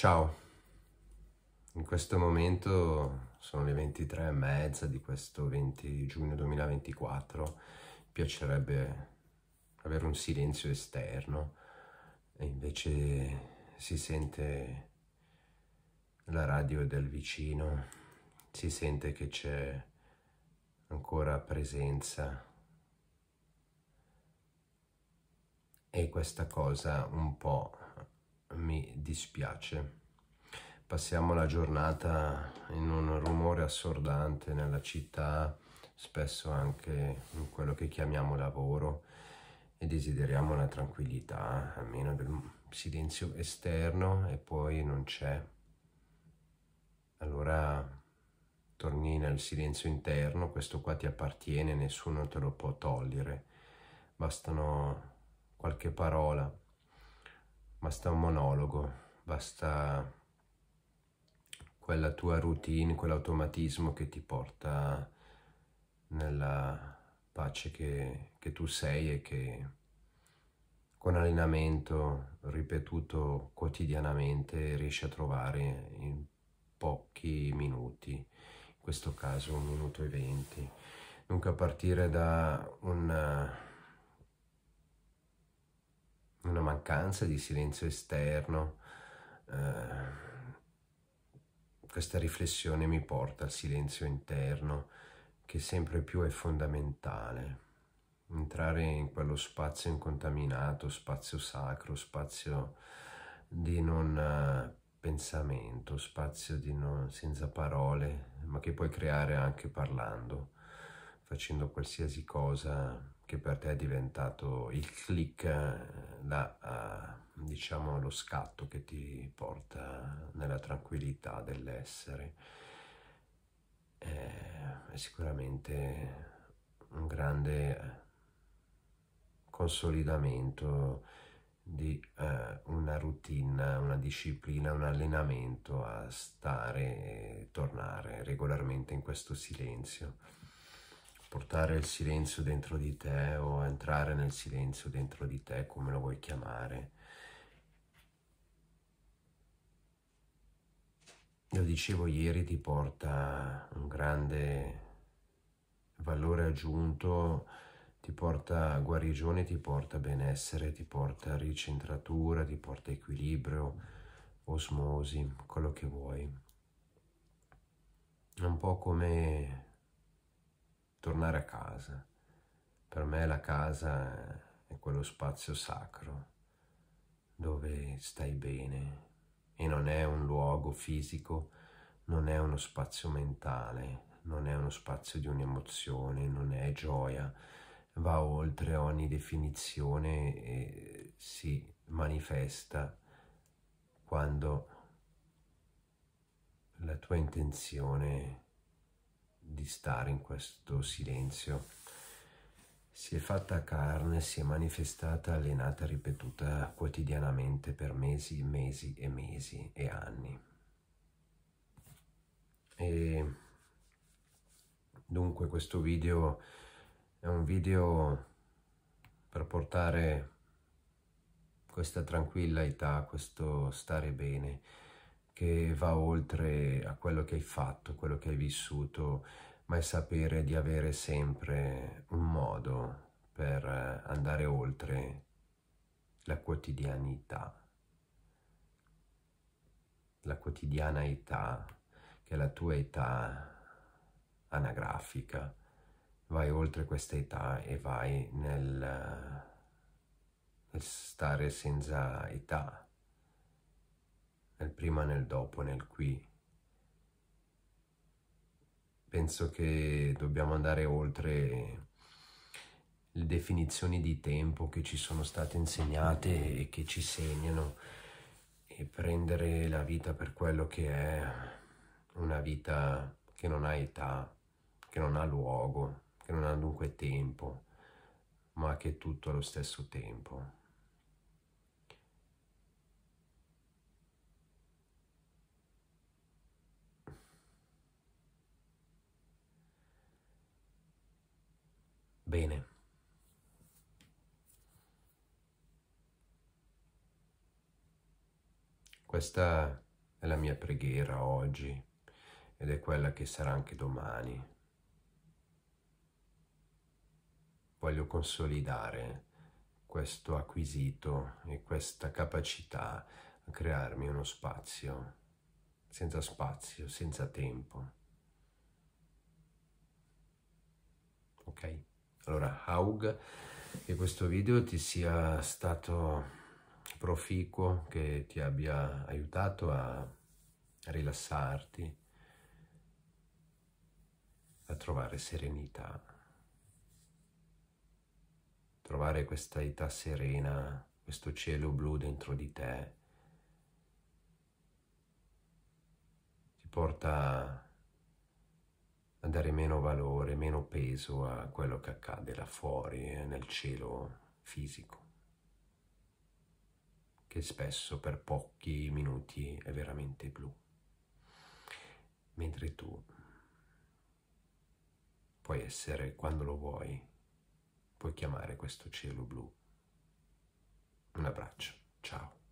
Ciao, in questo momento sono le 23 e mezza di questo 20 giugno 2024, mi piacerebbe avere un silenzio esterno e invece si sente la radio del vicino, si sente che c'è ancora presenza e questa cosa un po' mi dispiace. Passiamo la giornata in un rumore assordante nella città, spesso anche in quello che chiamiamo lavoro e desideriamo la tranquillità, almeno del silenzio esterno e poi non c'è. Allora torni nel silenzio interno, questo qua ti appartiene, nessuno te lo può togliere, bastano qualche parola basta un monologo, basta quella tua routine, quell'automatismo che ti porta nella pace che, che tu sei e che con allenamento ripetuto quotidianamente riesci a trovare in pochi minuti, in questo caso un minuto e venti. Dunque a partire da un una mancanza di silenzio esterno. Eh, questa riflessione mi porta al silenzio interno che sempre più è fondamentale. Entrare in quello spazio incontaminato, spazio sacro, spazio di non eh, pensamento, spazio di non, senza parole, ma che puoi creare anche parlando, facendo qualsiasi cosa che per te è diventato il click, eh, la, uh, diciamo lo scatto che ti porta nella tranquillità dell'essere. Eh, è sicuramente un grande consolidamento di uh, una routine, una disciplina, un allenamento a stare e tornare regolarmente in questo silenzio portare il silenzio dentro di te o entrare nel silenzio dentro di te, come lo vuoi chiamare. Lo dicevo ieri, ti porta un grande valore aggiunto, ti porta guarigione, ti porta benessere, ti porta ricentratura, ti porta equilibrio, osmosi, quello che vuoi. un po' come tornare a casa. Per me la casa è quello spazio sacro dove stai bene e non è un luogo fisico, non è uno spazio mentale, non è uno spazio di un'emozione, non è gioia, va oltre ogni definizione e si manifesta quando la tua intenzione di stare in questo silenzio. Si è fatta carne, si è manifestata, allenata, ripetuta quotidianamente per mesi, mesi e mesi e anni. E dunque questo video è un video per portare questa tranquillità, questo stare bene, che va oltre a quello che hai fatto, quello che hai vissuto, ma è sapere di avere sempre un modo per eh, andare oltre la quotidianità, la quotidiana età, che è la tua età anagrafica. Vai oltre questa età e vai nel, eh, nel stare senza età nel prima, nel dopo, nel qui. Penso che dobbiamo andare oltre le definizioni di tempo che ci sono state insegnate e che ci segnano e prendere la vita per quello che è una vita che non ha età, che non ha luogo, che non ha dunque tempo, ma che è tutto allo stesso tempo. Bene. Questa è la mia preghiera oggi ed è quella che sarà anche domani. Voglio consolidare questo acquisito e questa capacità a crearmi uno spazio, senza spazio, senza tempo. Ok? Allora, aug che questo video ti sia stato proficuo, che ti abbia aiutato a rilassarti, a trovare serenità, trovare questa età serena, questo cielo blu dentro di te, ti porta dare meno valore, meno peso a quello che accade là fuori, eh, nel cielo fisico, che spesso per pochi minuti è veramente blu, mentre tu puoi essere quando lo vuoi, puoi chiamare questo cielo blu. Un abbraccio, ciao.